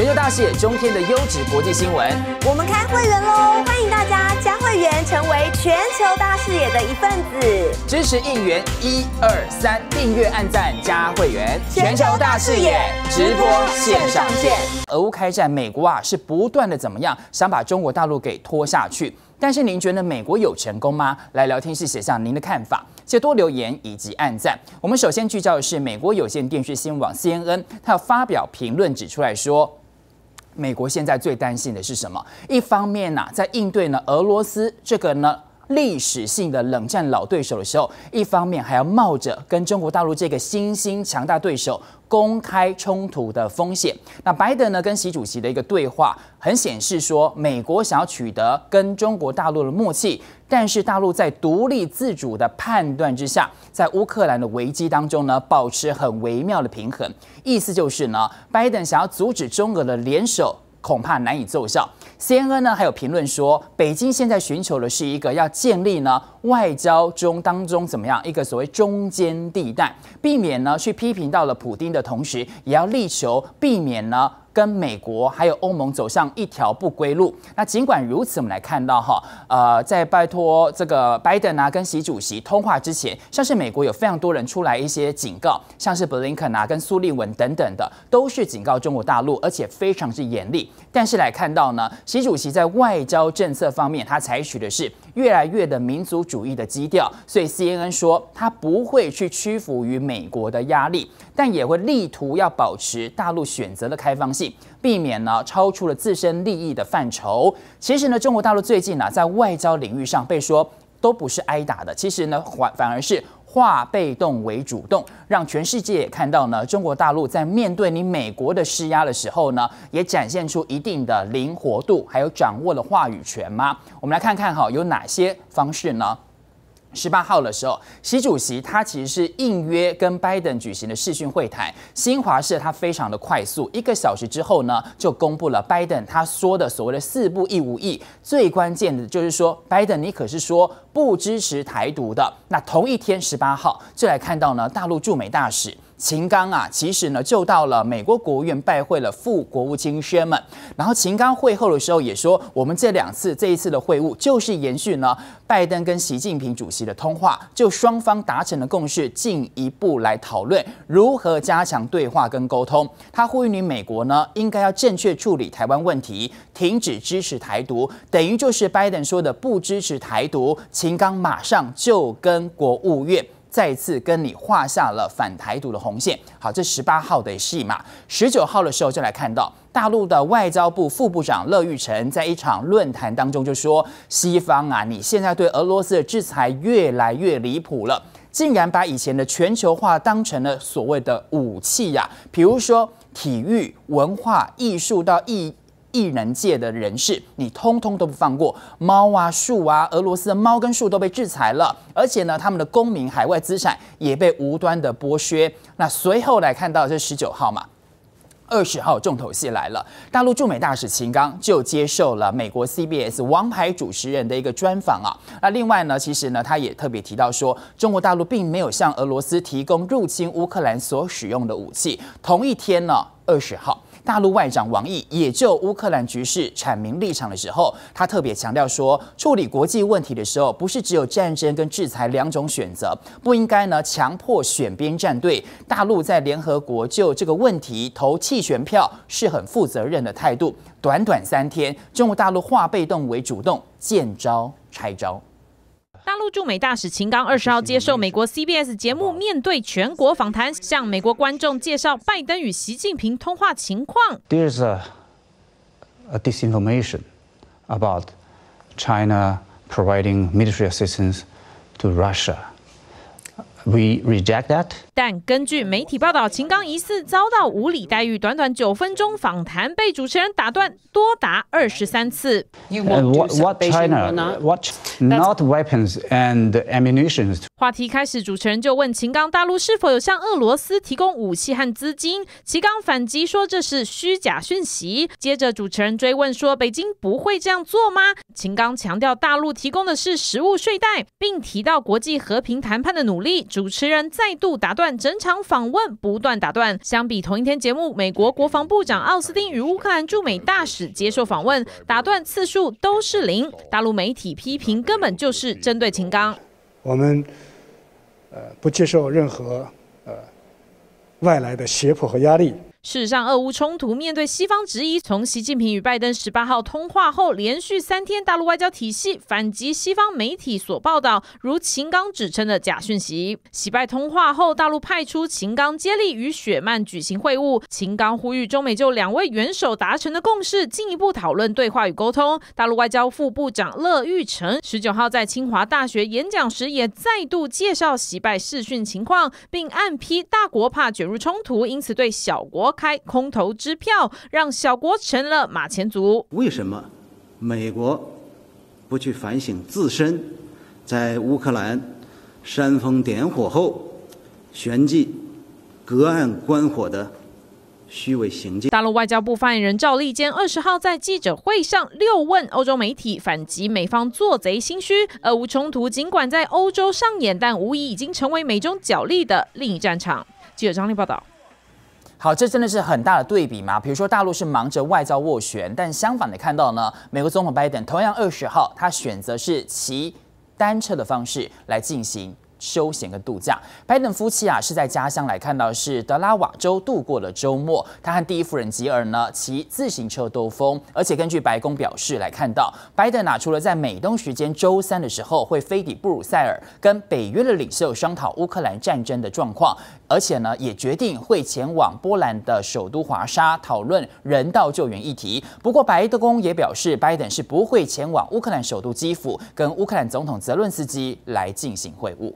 全球大视野，中天的优质国际新闻。我们开会员喽，欢迎大家加会员，成为全球大视野的一份子。支持应援，一二三，订阅、按赞、加会员。全球大视野直播线上见。俄乌开战，美国啊是不断的怎么样，想把中国大陆给拖下去。但是您觉得美国有成功吗？来聊天室写下您的看法，且多留言以及按赞。我们首先聚焦的是美国有线电视新闻网 CNN，它发表评论指出来说。美国现在最担心的是什么？一方面呢，在应对呢俄罗斯这个呢。历史性的冷战老对手的时候，一方面还要冒着跟中国大陆这个新兴强大对手公开冲突的风险。那拜登呢，跟习主席的一个对话，很显示说，美国想要取得跟中国大陆的默契，但是大陆在独立自主的判断之下，在乌克兰的危机当中呢，保持很微妙的平衡。意思就是呢，拜登想要阻止中俄的联手。恐怕难以奏效。CNN 呢，还有评论说，北京现在寻求的是一个要建立呢外交中当中怎么样一个所谓中间地带，避免呢去批评到了普京的同时，也要力求避免呢。跟美国还有欧盟走上一条不归路。那尽管如此，我们来看到哈，呃，在拜托这个拜登啊跟习主席通话之前，像是美国有非常多人出来一些警告，像是布林肯啊跟苏利文等等的，都是警告中国大陆，而且非常之严厉。但是来看到呢，习主席在外交政策方面，他采取的是。越来越的民族主义的基调，所以 C N N 说他不会去屈服于美国的压力，但也会力图要保持大陆选择的开放性，避免呢超出了自身利益的范畴。其实呢，中国大陆最近呢在外交领域上被说都不是挨打的，其实呢反反而是。化被动为主动，让全世界看到呢，中国大陆在面对你美国的施压的时候呢，也展现出一定的灵活度，还有掌握的话语权吗？我们来看看哈，有哪些方式呢？十八号的时候，习主席他其实是应约跟拜登举行的视讯会谈。新华社他非常的快速，一个小时之后呢，就公布了拜登他说的所谓的“四不一无意”。最关键的就是说，拜登你可是说不支持台独的。那同一天十八号，就来看到呢，大陆驻美大使。秦刚啊，其实呢就到了美国国务院拜会了副国务卿宣们，然后秦刚会后的时候也说，我们这两次，这一次的会晤就是延续呢拜登跟习近平主席的通话，就双方达成了共识，进一步来讨论如何加强对话跟沟通。他呼吁你美国呢应该要正确处理台湾问题，停止支持台独，等于就是拜登说的不支持台独。秦刚马上就跟国务院。再次跟你画下了反台独的红线。好，这十八号的戏码，十九号的时候就来看到，大陆的外交部副部长乐玉成在一场论坛当中就说：“西方啊，你现在对俄罗斯的制裁越来越离谱了，竟然把以前的全球化当成了所谓的武器呀，比如说体育、文化艺术到艺。”艺人界的人士，你通通都不放过。猫啊，树啊，俄罗斯的猫跟树都被制裁了，而且呢，他们的公民海外资产也被无端的剥削。那随后来看到，这十九号嘛，二十号重头戏来了，大陆驻美大使秦刚就接受了美国 CBS 王牌主持人的一个专访啊。那另外呢，其实呢，他也特别提到说，中国大陆并没有向俄罗斯提供入侵乌克兰所使用的武器。同一天呢，二十号。大陆外长王毅也就乌克兰局势阐明立场的时候，他特别强调说，处理国际问题的时候，不是只有战争跟制裁两种选择，不应该呢强迫选边站队。大陆在联合国就这个问题投弃权票，是很负责任的态度。短短三天，中国大陆化被动为主动，见招拆招。驻美大使秦刚二十号接受美国 CBS 节目《面对全国》访谈，向美国观众介绍拜登与习近平通话情况。There is a a disinformation about China providing military assistance to Russia. We reject that. 但根据媒体报道，秦刚疑似遭到无理待遇，短短九分钟访谈被主持人打断多达二十三次。话题开始，主持人就问秦刚，大陆是否有向俄罗斯提供武器和资金？秦刚反击说这是虚假讯息。接着主持人追问说，北京不会这样做吗？秦刚强调，大陆提供的是食物、睡袋，并提到国际和平谈判的努力。主持人再度打断整场访问，不断打断。相比同一天节目，美国国防部长奥斯汀与乌克兰驻美大使接受访问，打断次数都是零。大陆媒体批评，根本就是针对秦刚。我们呃不接受任何呃外来的胁迫和压力。事实上，俄乌冲突面对西方质疑，从习近平与拜登十八号通话后，连续三天，大陆外交体系反击西方媒体所报道，如秦刚指称的假讯息。习拜通话后，大陆派出秦刚接力与雪曼举行会晤，秦刚呼吁中美就两位元首达成的共识进一步讨论对话与沟通。大陆外交副部长乐玉成十九号在清华大学演讲时，也再度介绍习拜视讯情况，并暗批大国怕卷入冲突，因此对小国。开空头支票，让小国成了马前卒。为什么美国不去反省自身，在乌克兰煽风点火后，旋即隔岸观火的虚伪行径？大陆外交部发言人赵立坚二十号在记者会上六问欧洲媒体，反击美方做贼心虚。俄乌冲突尽管在欧洲上演，但无疑已经成为美中角力的另一战场。记者张丽报道。好，这真的是很大的对比嘛？比如说，大陆是忙着外交斡旋，但相反的看到呢，美国总统拜登同样二十号，他选择是骑单车的方式来进行休闲跟度假。拜登夫妻啊是在家乡来看到是德拉瓦州度过了周末，他和第一夫人吉尔呢骑自行车兜风。而且根据白宫表示来看到，拜登啊除了在美东时间周三的时候会飞抵布鲁塞尔，跟北约的领袖商讨乌克兰战争的状况。而且呢，也决定会前往波兰的首都华沙讨论人道救援议题。不过，德公也表示，拜登是不会前往乌克兰首都基辅跟乌克兰总统泽伦斯基来进行会晤。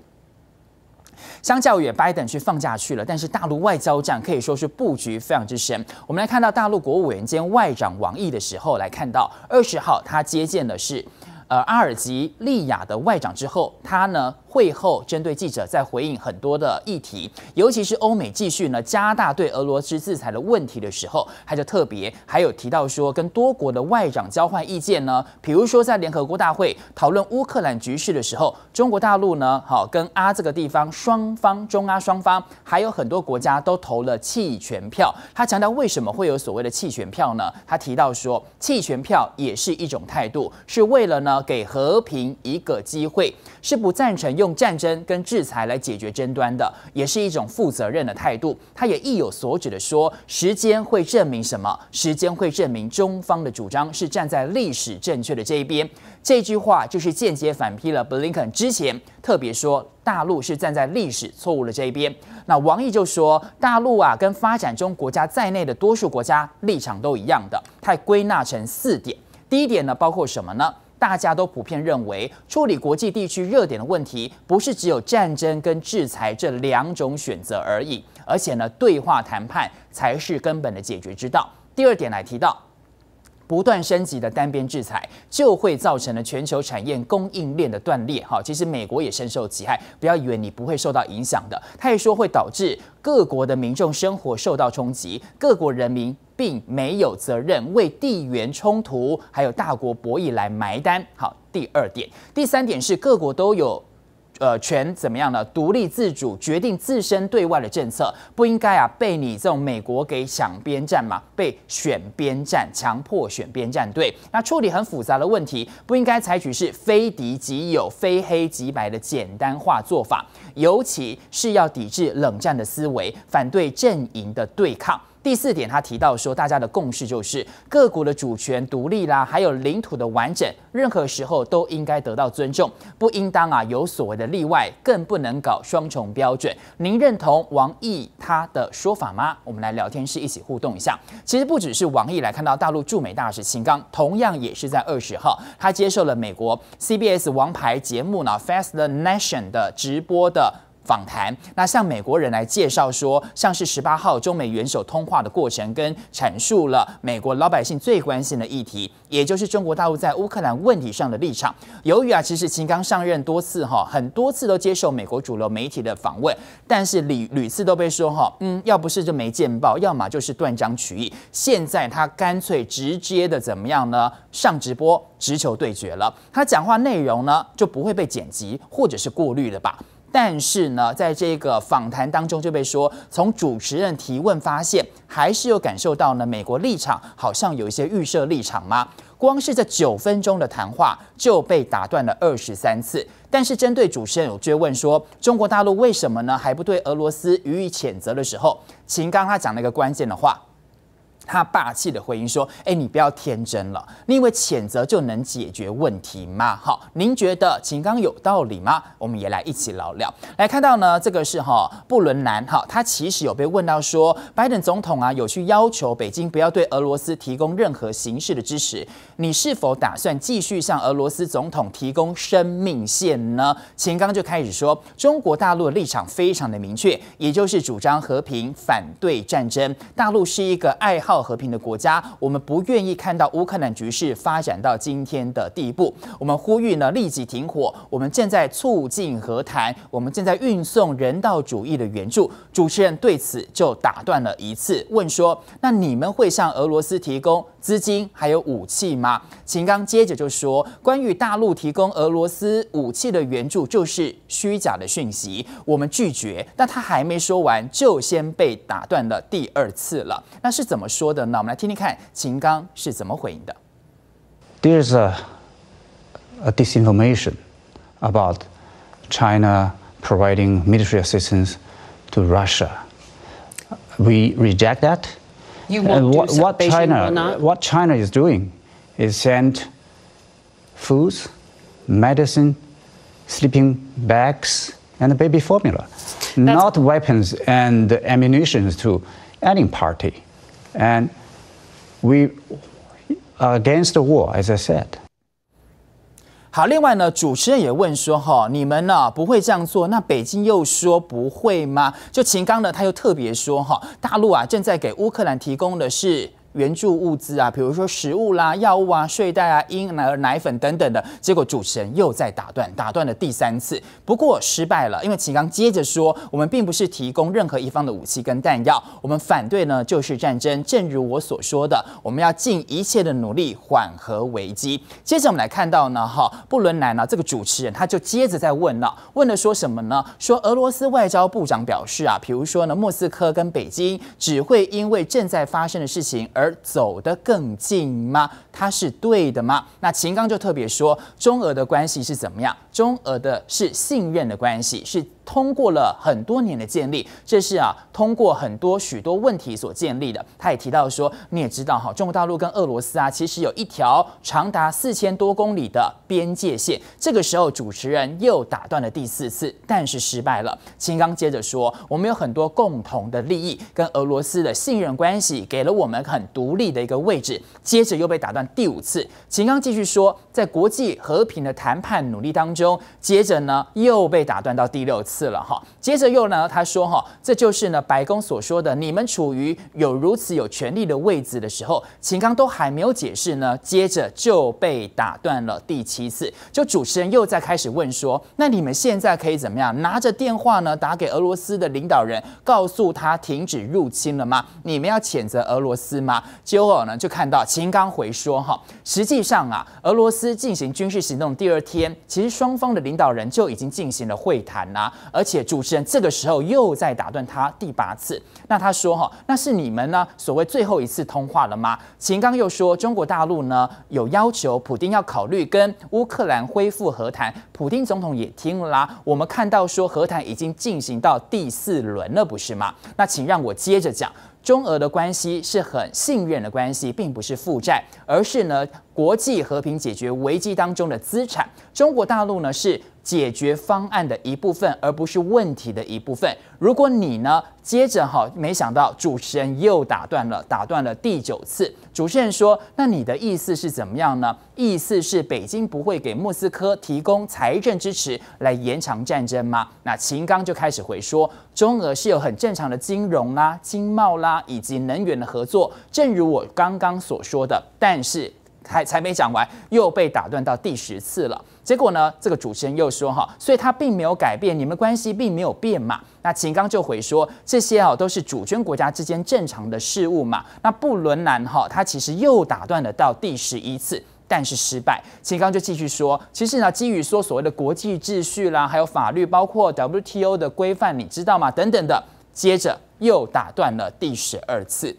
相较于拜登去放假去了，但是大陆外交战可以说是布局非常之深。我们来看到大陆国务委员兼外长王毅的时候，来看到二十号他接见的是呃阿尔及利亚的外长之后，他呢。会后，针对记者在回应很多的议题，尤其是欧美继续呢加大对俄罗斯制裁的问题的时候，他就特别还有提到说，跟多国的外长交换意见呢。比如说在联合国大会讨论乌克兰局势的时候，中国大陆呢，好跟阿这个地方双方中阿双方还有很多国家都投了弃权票。他强调，为什么会有所谓的弃权票呢？他提到说，弃权票也是一种态度，是为了呢给和平一个机会，是不赞成用。用战争跟制裁来解决争端的，也是一种负责任的态度。他也意有所指的说，时间会证明什么？时间会证明中方的主张是站在历史正确的这一边。这句话就是间接反批了布林肯之前特别说大陆是站在历史错误的这一边。那王毅就说，大陆啊跟发展中国家在内的多数国家立场都一样的。他归纳成四点，第一点呢包括什么呢？大家都普遍认为，处理国际地区热点的问题，不是只有战争跟制裁这两种选择而已。而且呢，对话谈判才是根本的解决之道。第二点来提到，不断升级的单边制裁，就会造成了全球产业供应链的断裂。哈，其实美国也深受其害，不要以为你不会受到影响的。他也说会导致各国的民众生活受到冲击，各国人民。并没有责任为地缘冲突还有大国博弈来埋单。好，第二点，第三点是各国都有，呃，权怎么样呢？独立自主决定自身对外的政策，不应该啊被你这种美国给想边站嘛，被选边站，强迫选边站队。那处理很复杂的问题，不应该采取是非敌即友、非黑即白的简单化做法，尤其是要抵制冷战的思维，反对阵营的对抗。第四点，他提到说，大家的共识就是，各国的主权独立啦，还有领土的完整，任何时候都应该得到尊重，不应当啊有所谓的例外，更不能搞双重标准。您认同王毅他的说法吗？我们来聊天室一起互动一下。其实不只是王毅来看到，大陆驻美大使秦刚同样也是在二十号，他接受了美国 CBS 王牌节目呢 Fast Nation 的直播的。访谈那向美国人来介绍说，像是十八号中美元首通话的过程，跟阐述了美国老百姓最关心的议题，也就是中国大陆在乌克兰问题上的立场。由于啊，其实秦刚上任多次哈，很多次都接受美国主流媒体的访问，但是屡屡次都被说哈，嗯，要不是就没见报，要么就是断章取义。现在他干脆直接的怎么样呢？上直播直球对决了，他讲话内容呢就不会被剪辑或者是过滤了吧？但是呢，在这个访谈当中就被说，从主持人提问发现，还是有感受到呢，美国立场好像有一些预设立场吗？光是这九分钟的谈话就被打断了二十三次。但是针对主持人有追问说，中国大陆为什么呢还不对俄罗斯予以谴责的时候，秦刚他讲了一个关键的话。他霸气的回应说：“哎，你不要天真了，你以为谴责就能解决问题吗？好，您觉得秦刚有道理吗？我们也来一起聊聊。来看到呢，这个是哈布伦南哈，他其实有被问到说，拜登总统啊有去要求北京不要对俄罗斯提供任何形式的支持，你是否打算继续向俄罗斯总统提供生命线呢？”秦刚就开始说：“中国大陆的立场非常的明确，也就是主张和平，反对战争。大陆是一个爱好。”和平的国家，我们不愿意看到乌克兰局势发展到今天的地步。我们呼吁呢立即停火，我们正在促进和谈，我们正在运送人道主义的援助。主持人对此就打断了一次，问说：“那你们会向俄罗斯提供？”资金还有武器吗？秦刚接着就说：“关于大陆提供俄罗斯武器的援助，就是虚假的讯息，我们拒绝。”那他还没说完，就先被打断了第二次了。那是怎么说的呢？我们来听听看秦刚是怎么回应的。There is a a disinformation about China providing military assistance to Russia. We reject that. You won't what, do China, What China is doing is send foods, medicine, sleeping bags, and baby formula, That's not weapons and ammunition to any party. And we are against the war, as I said. 好，另外呢，主持人也问说哈，你们呢不会这样做？那北京又说不会吗？就秦刚呢，他又特别说哈，大陆啊正在给乌克兰提供的是。援助物资啊，比如说食物啦、药物啊、睡袋啊、婴儿奶粉等等的。结果主持人又在打断，打断了第三次，不过失败了，因为秦刚接着说：“我们并不是提供任何一方的武器跟弹药，我们反对呢就是战争。正如我所说的，我们要尽一切的努力缓和危机。”接着我们来看到呢，哈布伦南呢这个主持人他就接着在问了，问了说什么呢？说俄罗斯外交部长表示啊，比如说呢，莫斯科跟北京只会因为正在发生的事情而。而走得更近吗？他是对的吗？那秦刚就特别说，中俄的关系是怎么样？中俄的是信任的关系，是通过了很多年的建立，这是啊，通过很多许多问题所建立的。他也提到说，你也知道哈，中国大陆跟俄罗斯啊，其实有一条长达四千多公里的边界线。这个时候主持人又打断了第四次，但是失败了。秦刚接着说，我们有很多共同的利益，跟俄罗斯的信任关系给了我们很独立的一个位置。接着又被打断。第五次，秦刚继续说，在国际和平的谈判努力当中，接着呢又被打断到第六次了哈。接着又呢，他说哈，这就是呢白宫所说的，你们处于有如此有权力的位置的时候，秦刚都还没有解释呢，接着就被打断了第七次，就主持人又在开始问说，那你们现在可以怎么样拿着电话呢打给俄罗斯的领导人，告诉他停止入侵了吗？你们要谴责俄罗斯吗？结果呢就看到秦刚回说。说哈，实际上啊，俄罗斯进行军事行动第二天，其实双方的领导人就已经进行了会谈啦。而且主持人这个时候又在打断他第八次。那他说哈，那是你们呢所谓最后一次通话了吗？秦刚又说，中国大陆呢有要求普京要考虑跟乌克兰恢复和谈，普京总统也听了啦。我们看到说和谈已经进行到第四轮了，不是吗？那请让我接着讲。中俄的关系是很信任的关系，并不是负债，而是呢。国际和平解决危机当中的资产，中国大陆呢是解决方案的一部分，而不是问题的一部分。如果你呢接着哈，没想到主持人又打断了，打断了第九次。主持人说：“那你的意思是怎么样呢？意思是北京不会给莫斯科提供财政支持来延长战争吗？”那秦刚就开始回说：“中俄是有很正常的金融啦、经贸啦以及能源的合作，正如我刚刚所说的，但是。”还才没讲完，又被打断到第十次了。结果呢，这个主持人又说哈，所以他并没有改变，你们关系并没有变嘛。那秦刚就回说，这些啊都是主权国家之间正常的事物嘛。那布伦南哈，他其实又打断了到第十一次，但是失败。秦刚就继续说，其实呢，基于说所谓的国际秩序啦，还有法律，包括 WTO 的规范，你知道吗？等等的，接着又打断了第十二次。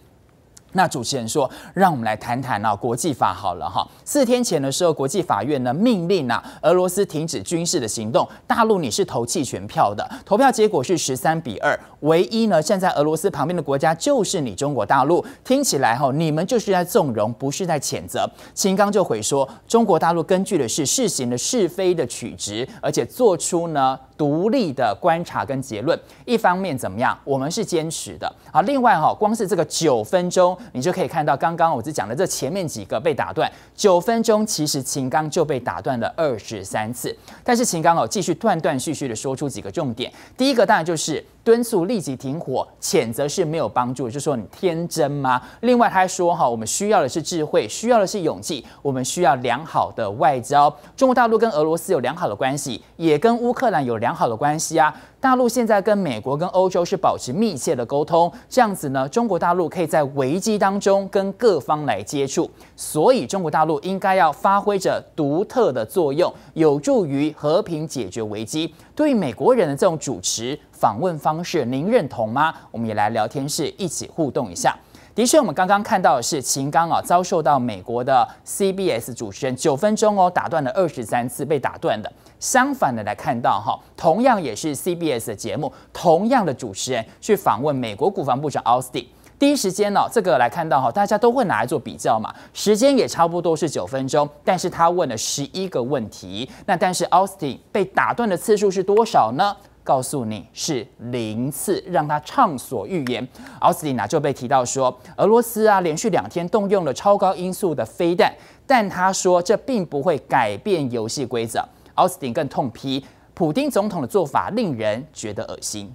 那主持人说：“让我们来谈谈啊，国际法好了哈。四天前的时候，国际法院呢命令啊，俄罗斯停止军事的行动。大陆你是投弃权票的，投票结果是十三比二，唯一呢站在俄罗斯旁边的国家就是你中国大陆。听起来哈，你们就是在纵容，不是在谴责。”秦刚就回说：“中国大陆根据的是事情的是非的取值，而且做出呢。”独立的观察跟结论，一方面怎么样？我们是坚持的啊。另外哈，光是这个九分钟，你就可以看到，刚刚我只讲的这前面几个被打断。九分钟其实秦刚就被打断了二十三次，但是秦刚哦继续断断续续的说出几个重点。第一个当然就是。敦促立即停火，谴责是没有帮助。就说你天真吗？另外，他还说哈，我们需要的是智慧，需要的是勇气，我们需要良好的外交。中国大陆跟俄罗斯有良好的关系，也跟乌克兰有良好的关系啊。大陆现在跟美国、跟欧洲是保持密切的沟通，这样子呢，中国大陆可以在危机当中跟各方来接触，所以中国大陆应该要发挥着独特的作用，有助于和平解决危机。对于美国人的这种主持访问方式，您认同吗？我们也来聊天室一起互动一下。的确，我们刚刚看到的是秦刚啊，遭受到美国的 CBS 主持人九分钟哦，打断了二十三次被打断的。相反的来看到哈，同样也是 CBS 的节目，同样的主持人去访问美国国防部长 Austin，第一时间呢，这个来看到哈，大家都会拿来做比较嘛，时间也差不多是九分钟，但是他问了十一个问题，那但是 Austin 被打断的次数是多少呢？告诉你是零次，让他畅所欲言。奥斯汀啊就被提到说，俄罗斯啊连续两天动用了超高音速的飞弹，但他说这并不会改变游戏规则。奥斯汀更痛批，普丁总统的做法令人觉得恶心。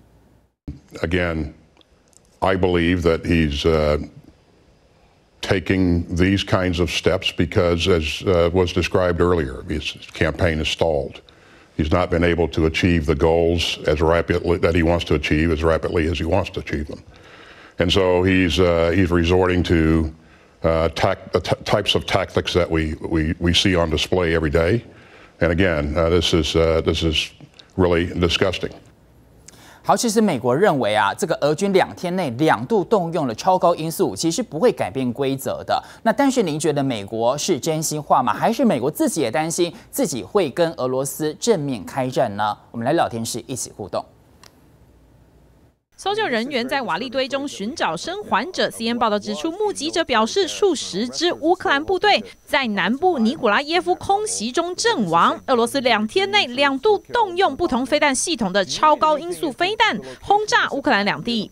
Again, I believe that he's taking these kinds of steps because, as was described earlier, his campaign is stalled. He's not been able to achieve the goals as rapidly that he wants to achieve as rapidly as he wants to achieve them. And so he's, uh, he's resorting to uh, types of tactics that we, we, we see on display every day. And again, uh, this, is, uh, this is really disgusting. 好，其实美国认为啊，这个俄军两天内两度动用了超高音速，其实不会改变规则的。那但是您觉得美国是真心话吗？还是美国自己也担心自己会跟俄罗斯正面开战呢？我们来聊天室一起互动。搜救人员在瓦砾堆中寻找生还者。《CN》报道指出，目击者表示，数十支乌克兰部队在南部尼古拉耶夫空袭中阵亡。俄罗斯两天内两度动用不同飞弹系统的超高音速飞弹轰炸乌克兰两地。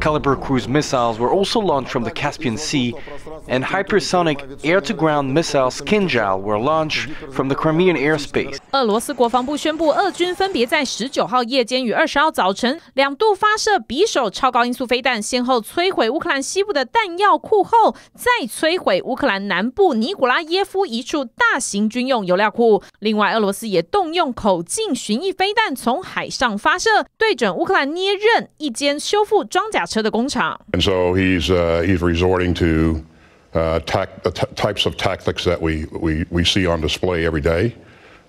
caliber cruise missiles were also launched from the Caspian Sea, and hypersonic air to ground missiles Kinjal were launched from the Crimean airspace. 俄罗斯国防部宣布，俄军分别在十九号夜间与二十号早晨两度发射匕首超高音速飞弹，先后摧毁乌克兰西部的弹药库后，再摧毁乌克兰南部尼古拉耶夫一处大型军用油料库。另外，俄罗斯也动用口径巡弋飞弹从海上发射，对准乌克兰捏刃一间修复装甲车的工厂。And so he's uh, he's resorting to uh, types of tactics that we we we see on display every day.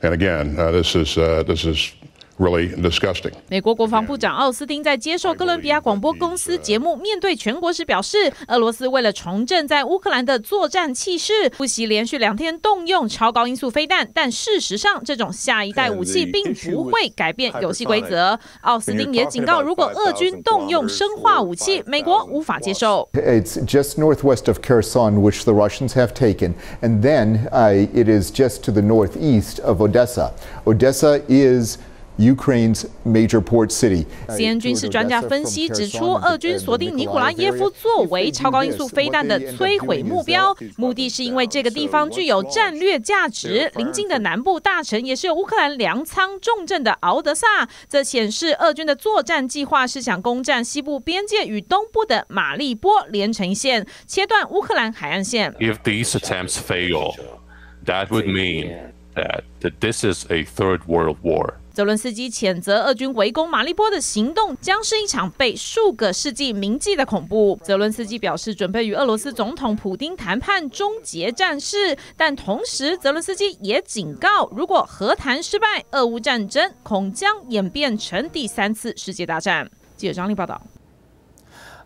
And again, uh, this is this is really disgusting。美国国防部长奥斯汀在接受哥伦比亚广播公司节目《面对全国》时表示，俄罗斯为了重振在乌克兰的作战气势，不惜连续两天动用超高音速飞弹。但事实上，这种下一代武器并不会改变游戏规则。奥斯汀也警告，如果俄军动用生化武器，美国无法接受。It's just northwest of Kherson, which the Russians have taken, and then it is just to the northeast of Odessa. Odessa is Ukraine's major port CNN i t y 军事专家分析指出，俄军锁定尼古拉耶夫作为超高音速飞弹的摧毁目标，目的是因为这个地方具有战略价值。邻近的南部大城也是乌克兰粮仓重镇的敖德萨，则显示俄军的作战计划是想攻占西部边界与东部的马利波连成线，切断乌克兰海岸线。If these attempts fail, that would mean that this is a third world war. 泽伦斯基谴责俄军围攻马里波的行动将是一场被数个世纪铭记的恐怖。泽伦斯基表示，准备与俄罗斯总统普京谈判终结战事，但同时，泽伦斯基也警告，如果和谈失败，俄乌战争恐将演变成第三次世界大战。记者张丽报道。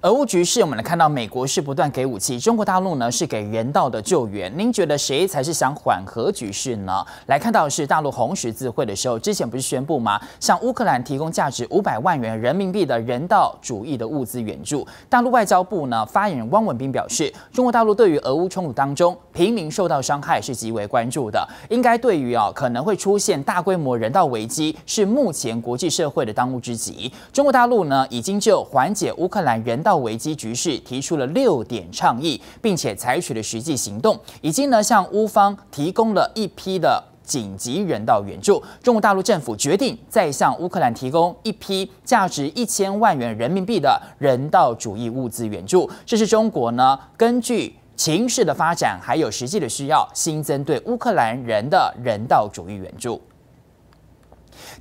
俄乌局势，我们来看到美国是不断给武器，中国大陆呢是给人道的救援。您觉得谁才是想缓和局势呢？来看到是大陆红十字会的时候，之前不是宣布吗？向乌克兰提供价值五百万元人民币的人道主义的物资援助。大陆外交部呢发言人汪文斌表示，中国大陆对于俄乌冲突当中平民受到伤害是极为关注的，应该对于啊可能会出现大规模人道危机是目前国际社会的当务之急。中国大陆呢已经就缓解乌克兰人道危机局势提出了六点倡议，并且采取了实际行动，已经呢向乌方提供了一批的紧急人道援助。中国大陆政府决定再向乌克兰提供一批价值一千万元人民币的人道主义物资援助，这是中国呢根据情势的发展还有实际的需要，新增对乌克兰人的人道主义援助。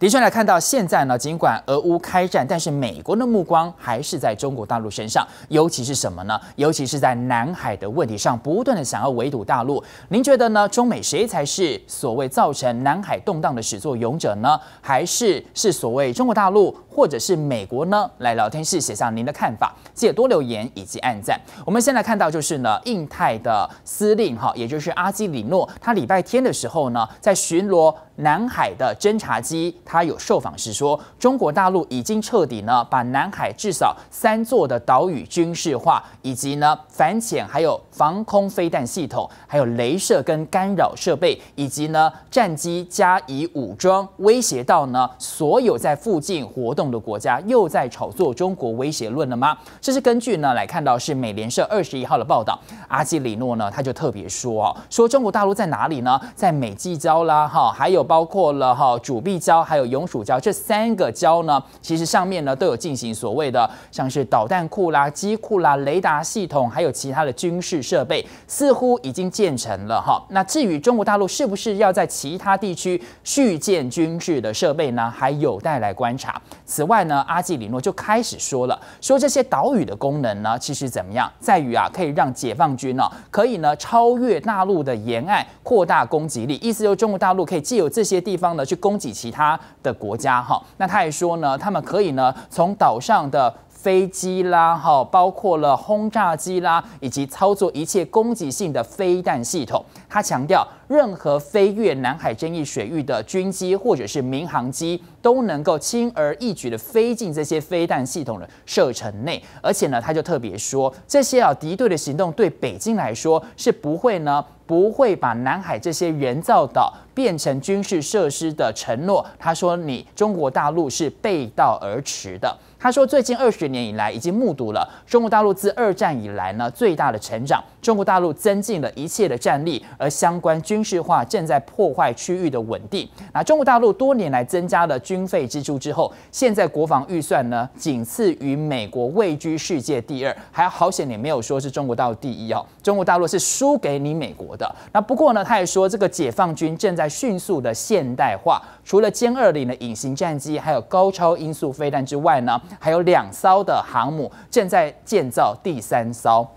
的确来看到，现在呢，尽管俄乌开战，但是美国的目光还是在中国大陆身上，尤其是什么呢？尤其是在南海的问题上，不断的想要围堵大陆。您觉得呢？中美谁才是所谓造成南海动荡的始作俑者呢？还是是所谓中国大陆？或者是美国呢来聊天室写下您的看法，记得多留言以及按赞。我们先来看到就是呢，印太的司令哈，也就是阿基里诺，他礼拜天的时候呢，在巡逻南海的侦察机，他有受访时说，中国大陆已经彻底呢，把南海至少三座的岛屿军事化，以及呢反潜，还有防空飞弹系统，还有镭射跟干扰设备，以及呢战机加以武装，威胁到呢所有在附近活动。的国家又在炒作中国威胁论了吗？这是根据呢来看到是美联社二十一号的报道，阿基里诺呢他就特别说哦，说中国大陆在哪里呢？在美济礁啦，哈，还有包括了哈主碧礁，还有永暑礁这三个礁呢，其实上面呢都有进行所谓的像是导弹库啦、机库啦、雷达系统，还有其他的军事设备，似乎已经建成了哈。那至于中国大陆是不是要在其他地区续建军事的设备呢？还有待来观察。此外呢，阿基里诺就开始说了，说这些岛屿的功能呢，其实怎么样，在于啊，可以让解放军呢，可以呢超越大陆的沿岸，扩大攻击力。意思就是，中国大陆可以借由这些地方呢，去攻击其他的国家哈。那他也说呢，他们可以呢，从岛上的。飞机啦，哈，包括了轰炸机啦，以及操作一切攻击性的飞弹系统。他强调，任何飞越南海争议水域的军机或者是民航机，都能够轻而易举的飞进这些飞弹系统的射程内。而且呢，他就特别说，这些啊敌对的行动对北京来说是不会呢，不会把南海这些人造岛变成军事设施的承诺。他说，你中国大陆是背道而驰的。他说，最近二十年以来，已经目睹了中国大陆自二战以来呢最大的成长。中国大陆增进了一切的战力，而相关军事化正在破坏区域的稳定。那中国大陆多年来增加了军费支出之后，现在国防预算呢仅次于美国，位居世界第二。还好险，你没有说是中国大陆第一哦。中国大陆是输给你美国的。那不过呢，他也说，这个解放军正在迅速的现代化，除了歼二零的隐形战机，还有高超音速飞弹之外呢。还有两艘的航母正在建造，第三艘。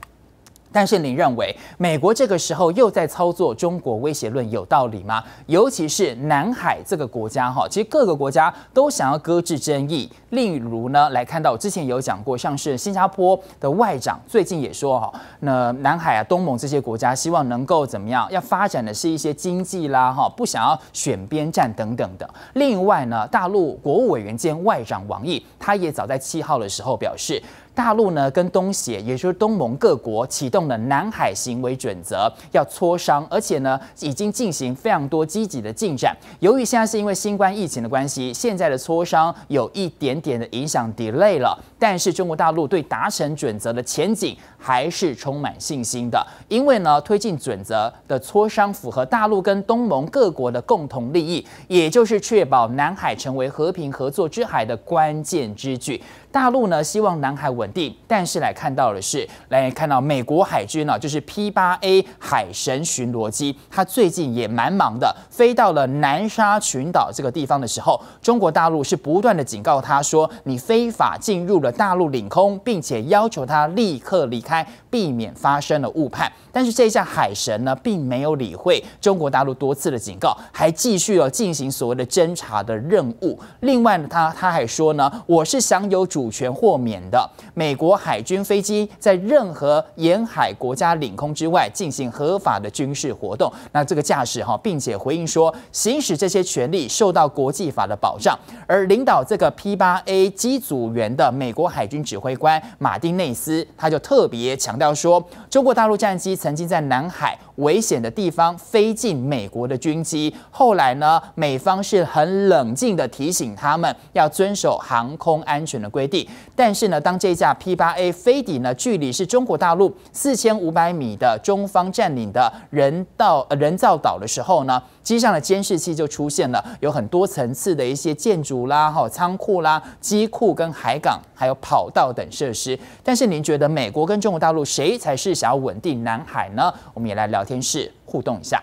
但是，你认为美国这个时候又在操作中国威胁论有道理吗？尤其是南海这个国家，哈，其实各个国家都想要搁置争议。例如呢，来看到之前有讲过，像是新加坡的外长最近也说，哈，那南海啊、东盟这些国家希望能够怎么样？要发展的是一些经济啦，哈，不想要选边站等等的。另外呢，大陆国务委员兼外长王毅，他也早在七号的时候表示。大陆呢跟东协，也就是东盟各国启动了南海行为准则，要磋商，而且呢已经进行非常多积极的进展。由于现在是因为新冠疫情的关系，现在的磋商有一点点的影响 delay 了。但是中国大陆对达成准则的前景还是充满信心的，因为呢推进准则的磋商符合大陆跟东盟各国的共同利益，也就是确保南海成为和平合作之海的关键之举。大陆呢希望南海稳定，但是来看到的是，来看到美国海军呢，就是 P 八 A 海神巡逻机，它最近也蛮忙的，飞到了南沙群岛这个地方的时候，中国大陆是不断的警告他说，你非法进入了大陆领空，并且要求他立刻离开，避免发生了误判。但是这一架海神呢，并没有理会中国大陆多次的警告，还继续了进行所谓的侦查的任务。另外呢，他他还说呢，我是享有主。主权豁免的美国海军飞机在任何沿海国家领空之外进行合法的军事活动，那这个驾驶哈，并且回应说行使这些权利受到国际法的保障。而领导这个 P 八 A 机组员的美国海军指挥官马丁内斯，他就特别强调说，中国大陆战机曾经在南海危险的地方飞进美国的军机，后来呢，美方是很冷静的提醒他们要遵守航空安全的规。地，但是呢，当这架 P 八 A 飞抵呢距离是中国大陆四千五百米的中方占领的人呃、人造岛的时候呢，机上的监视器就出现了，有很多层次的一些建筑啦、哈仓库啦、机库跟海港，还有跑道等设施。但是您觉得美国跟中国大陆谁才是想要稳定南海呢？我们也来聊天室互动一下。